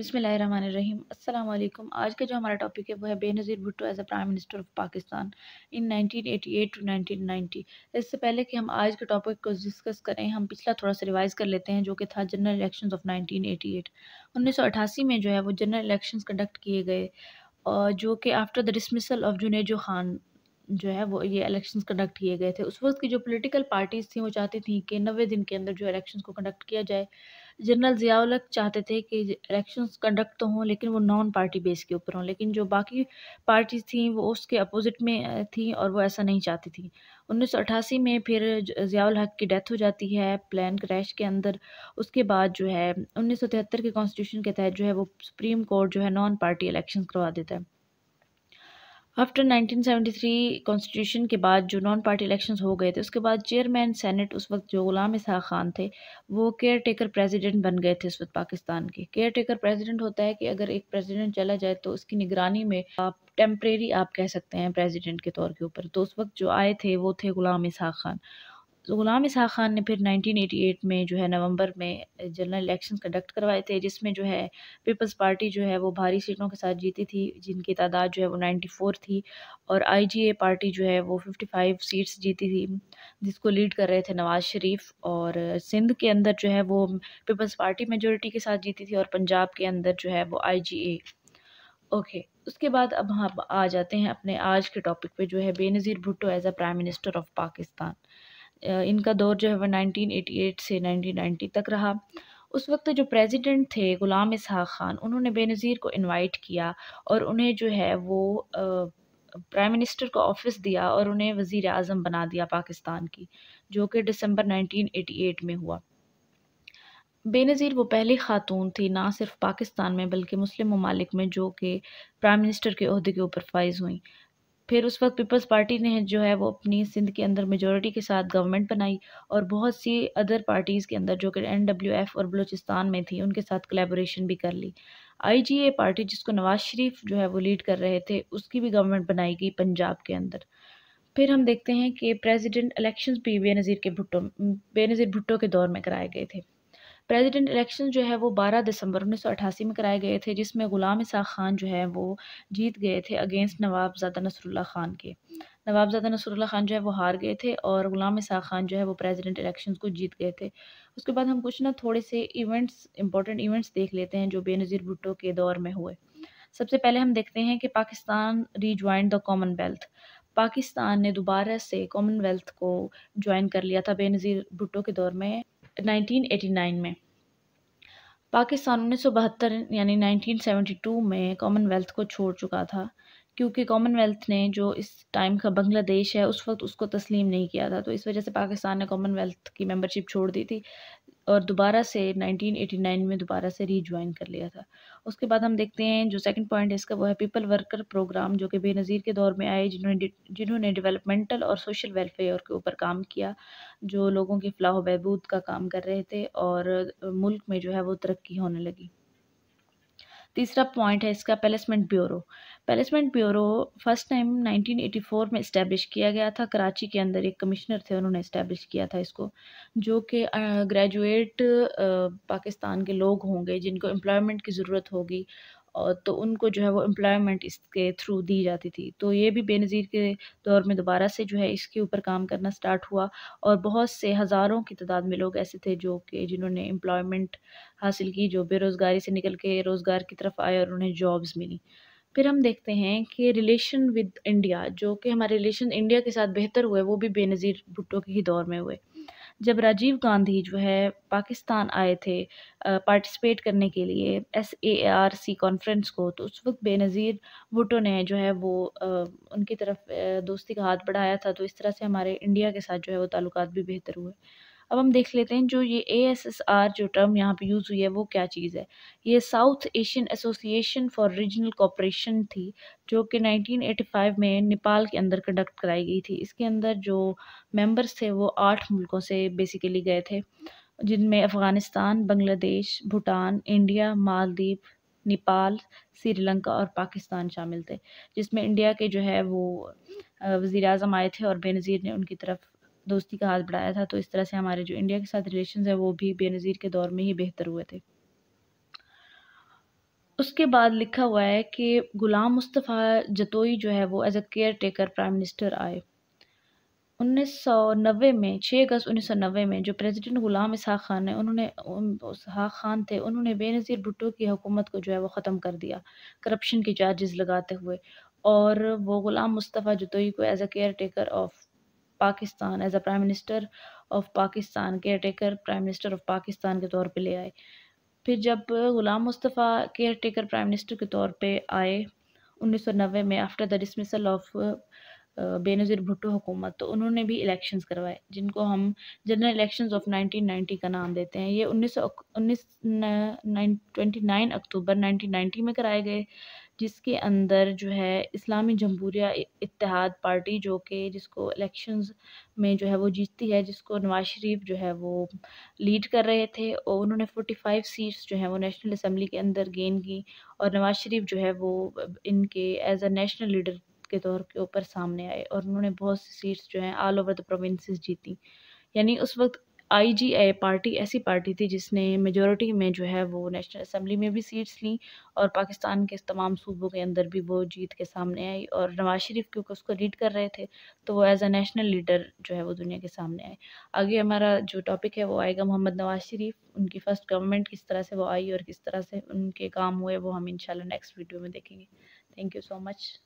अस्सलाम वालेकुम आज का जो हमारा टॉपिक है वो है Benazir Bhutto as a prime minister of Pakistan in 1988 to 1990 इससे पहले कि हम आज के टॉपिक को डिस्कस करें हम पिछला थोड़ा सा रिवाइज़ कर लेते हैं जो कि था जनरल इलेक्शंस ऑफ 1988 1988 में जो है वो जनरल इलेक्शन कंडक्ट किए गए और जो कि after the dismissal of Junejo Khan जो है वो ये इलेक्शंस कंडक्ट किए गए थे उस वक्त की जो पॉलिटिकल पार्टीज थी वो चाहती थी कि नबे दिन के अंदर जो इलेक्शंस को कंडक्ट किया जाए जनरल ज़ियाउलक चाहते थे कि इलेक्शंस कंडक्ट तो हों लेकिन वो नॉन पार्टी बेस के ऊपर हों लेकिन जो बाकी पार्टीज थी वो उसके अपोजिट में थी और वो ऐसा नहीं चाहती थी 1988 में फिर ज़ियाउल हक की डेथ हो जाती है प्लान क्रैश के अंदर उसके बाद जो है 1973 के कॉन्स्टिट्यूशन के तहत जो है वो सुप्रीम कोर्ट जो है नॉन पार्टी इलेक्शन करवा देता है आफ्टर 1973 कॉन्स्टिट्यूशन के बाद जो नॉन पार्टी इलेक्शंस हो गए थे उसके बाद चेयरमैन सेनेट उस वक्त जो गुलाम इसहा खान थे वो केयर टेकर प्रेजिडेंट बन गए थे उस वक्त पाकिस्तान के केयर टेकर प्रेजिडेंट होता है कि अगर एक प्रेजिडेंट चला जाए तो उसकी निगरानी में आप टेम्परेरी आप कह सकते हैं प्रेजिडेंट के तौर के ऊपर तो उस वक्त जो आए थे वो थे गुलाम इसहा खान तो ग़ुलाम इसहा ख़ान ने फिर 1988 में जो है नवंबर में जनरल इलेक्शन कंडक्ट करवाए थे जिसमें जो है पीपल्स पार्टी जो है वो भारी सीटों के साथ जीती थी जिनकी तादाद जो है वो 94 थी और आईजीए पार्टी जो है वो 55 सीट्स जीती थी जिसको लीड कर रहे थे नवाज़ शरीफ और सिंध के अंदर जो है वो पीपल्स पार्टी मेजोरिटी के साथ जीती थी और पंजाब के अंदर जो है वो आई ओके उसके बाद अब हम हाँ आ जाते हैं अपने आज के टॉपिक पे जो है Benazir Bhutto as a prime minister of Pakistan इनका दौर जो है वह 1988 से 1990 तक रहा उस वक्त जो प्रेसिडेंट थे ग़ुलाम इसहा ख़ान उन्होंने बेनज़ीर को इनवाइट किया और उन्हें जो है वो प्राइम मिनिस्टर का ऑफिस दिया और उन्हें वज़ी अजम बना दिया पाकिस्तान की जो कि दिसंबर 1988 में हुआ बेनज़ीर वो पहली खातून थी ना सिर्फ पाकिस्तान में बल्कि मुस्लिम ममालिक में जो कि प्राइम मिनिस्टर के अहदे के ऊपर फाइज हुई फिर उस वक्त पीपल्स पार्टी ने जो है वो अपनी सिंध के अंदर मेजोरिटी के साथ गवर्नमेंट बनाई और बहुत सी अदर पार्टीज़ के अंदर जो कि एन डब्ल्यू एफ़ और बलूचिस्तान में थी उनके साथ कलेबोरेशन भी कर ली आई जी ए पार्टी जिसको नवाज शरीफ जो है वो लीड कर रहे थे उसकी भी गवर्नमेंट बनाई गई पंजाब के अंदर फिर हम देखते हैं कि प्रेसिडेंट इलेक्शंस भी बेनज़ीर के भुट्टो बेनज़ीर भुट्टो के दौर में कराए गए थे प्रेसिडेंट इलेक्शन जो है वो 12 दिसंबर उन्नीस में कराए गए थे जिसमें ग़ुलाम इसा ख़ान जो है वो जीत गए थे अगेंस्ट नवाब ज़्यादा नसरुल्ला ख़ान के नवाब ज़्यादा नसरुल्ला ख़ान जो है वो हार गए थे और ग़ुलाम इसा ख़ान जो है वो प्रेसिडेंट इलेक्शन को जीत गए थे उसके बाद हम कुछ ना थोड़े से इवेंट्स इंपॉर्टेंट इवेंट्स देख लेते हैं जो बेनज़ीर भुट्टो के दौर में हुए सबसे पहले हम देखते हैं कि Pakistan rejoin the commonwealth Pakistan ने दोबारा से कॉमनवेल्थ को ज्वाइन कर लिया था बेनज़ीर भुट्टो के दौर में 1989 में पाकिस्तान उन्नीस सौ बहत्तर यानी नाइनटीन टू में कॉमनवेल्थ को छोड़ चुका था क्योंकि कॉमनवेल्थ ने जो इस टाइम का बांग्लादेश है उस वक्त उसको तस्लीम नहीं किया था तो इस वजह से पाकिस्तान ने कॉमनवेल्थ की मेंबरशिप छोड़ दी थी और दोबारा से 1989 में दोबारा से रीजॉइन कर लिया था उसके बाद हम देखते हैं जो सेकंड पॉइंट है इसका वो है पीपल वर्कर प्रोग्राम जो कि बेनज़ीर के दौर में आए जिन्होंने जिन्होंने डेवलपमेंटल और सोशल वेलफेयर के ऊपर काम किया जो लोगों के फलाह बहबूद का काम कर रहे थे और मुल्क में जो है वो तरक्की होने लगी तीसरा पॉइंट है इसका placement bureau placement bureau first time 1984 में इस्टेब्लिश किया गया था कराची के अंदर एक कमिश्नर थे उन्होंने इस्टेब्लिश किया था इसको जो कि ग्रेजुएट पाकिस्तान के लोग होंगे जिनको एम्प्लॉयमेंट की ज़रूरत होगी और तो उनको जो है वो एम्प्लॉयमेंट इसके थ्रू दी जाती थी तो ये भी बेनज़ीर के दौर में दोबारा से जो है इसके ऊपर काम करना स्टार्ट हुआ और बहुत से हज़ारों की तादाद में लोग ऐसे थे जो कि जिन्होंने एम्प्लॉयमेंट हासिल की जो बेरोज़गारी से निकल के रोज़गार की तरफ आए और उन्हें जॉब्स मिली फिर हम देखते हैं कि रिलेशन विद इंडिया जो कि हमारे रिलेशन इंडिया के साथ बेहतर हुए वो भी बेनज़ीर भुट्टो के ही दौर में हुए जब राजीव गांधी जो है पाकिस्तान आए थे पार्टिसिपेट करने के लिए S A R C conference को तो उस वक्त बेनज़ीर भुटो ने जो है वो आ, उनकी तरफ दोस्ती का हाथ बढ़ाया था तो इस तरह से हमारे इंडिया के साथ जो है वो ताल्लुक भी बेहतर हुए अब हम देख लेते हैं जो ये आर जो टर्म यहाँ पे यूज़ हुई है वो क्या चीज़ है ये South Asian Association for Regional Cooperation थी जो कि 1985 में नेपाल के अंदर कंडक्ट कराई गई थी इसके अंदर जो मेंबर्स थे वो आठ मुल्कों से बेसिकली गए थे जिनमें अफ़गानिस्तान बांग्लादेश भूटान इंडिया मालदीव नेपाल श्रीलंका और पाकिस्तान शामिल थे जिसमें इंडिया के जो है वो वज़ी अजम आए थे और बेनज़ीर ने उनकी तरफ दोस्ती का हाथ बढ़ाया था तो इस तरह से हमारे जो इंडिया के साथ रिलेशन है वो भी बेनज़ीर के दौर में ही बेहतर हुए थे उसके बाद लिखा हुआ है कि गुलाम मुस्तफ़ा जतोई जो है वो as a caretaker prime minister आए 1990 में 6 अगस्त 1990 में जो प्रेसिडेंट गुलाम इसहाक खान है उन्होंने इसहाक खान थे उन्होंने बेनज़ीर भुट्टो की हुकूमत को जो है वो ख़त्म कर दिया करप्शन के चार्जेस लगाते हुए और वो गुलाम मुस्तफ़ा जतोई को as a caretaker of Pakistan as a prime minister of Pakistan caretaker prime minister of Pakistan के तौर पे ले आए फिर जब Ghulam Mustafa caretaker prime minister के तौर पे आए 1990 में after the dismissal of Benazir Bhutto हुकूमत तो उन्होंने भी इलेक्शंस करवाए जिनको हम जनरल इलेक्शंस ऑफ 1990 का नाम देते हैं ये उन्नीस उन्नीस ट्वेंटी नाइन अक्टूबर 1990 में कराए गए जिसके अंदर जो है इस्लामी जमहूरिया इतिहाद पार्टी जो कि जिसको इलेक्शंस में जो है वो जीतती है जिसको नवाज शरीफ जो है वो लीड कर रहे थे और उन्होंने 45 सीट्स जो है वो नेशनल असम्बली के अंदर गेन की और नवाज शरीफ जो है वो इनके एज अ नेशनल लीडर के दौर के ऊपर सामने आए और उन्होंने बहुत सी सीट्स जो हैं ऑल ओवर द प्रोविंसेस जीती यानी उस वक्त आईजीए पार्टी ऐसी पार्टी थी जिसने मेजोरिटी में जो है वो नेशनल असम्बली में भी सीट्स ली और पाकिस्तान के तमाम सूबों के अंदर भी वो जीत के सामने आई और नवाज शरीफ क्योंकि उसको लीड कर रहे थे तो वो एज़ अ नेशनल लीडर जो है वो दुनिया के सामने आए आगे हमारा जो टॉपिक है वो आएगा मोहम्मद नवाज शरीफ उनकी फ़र्स्ट गवर्नमेंट किस तरह से वो आई और किस तरह से उनके काम हुए वो हम इनशाला नेक्स्ट वीडियो में देखेंगे थैंक यू सो मच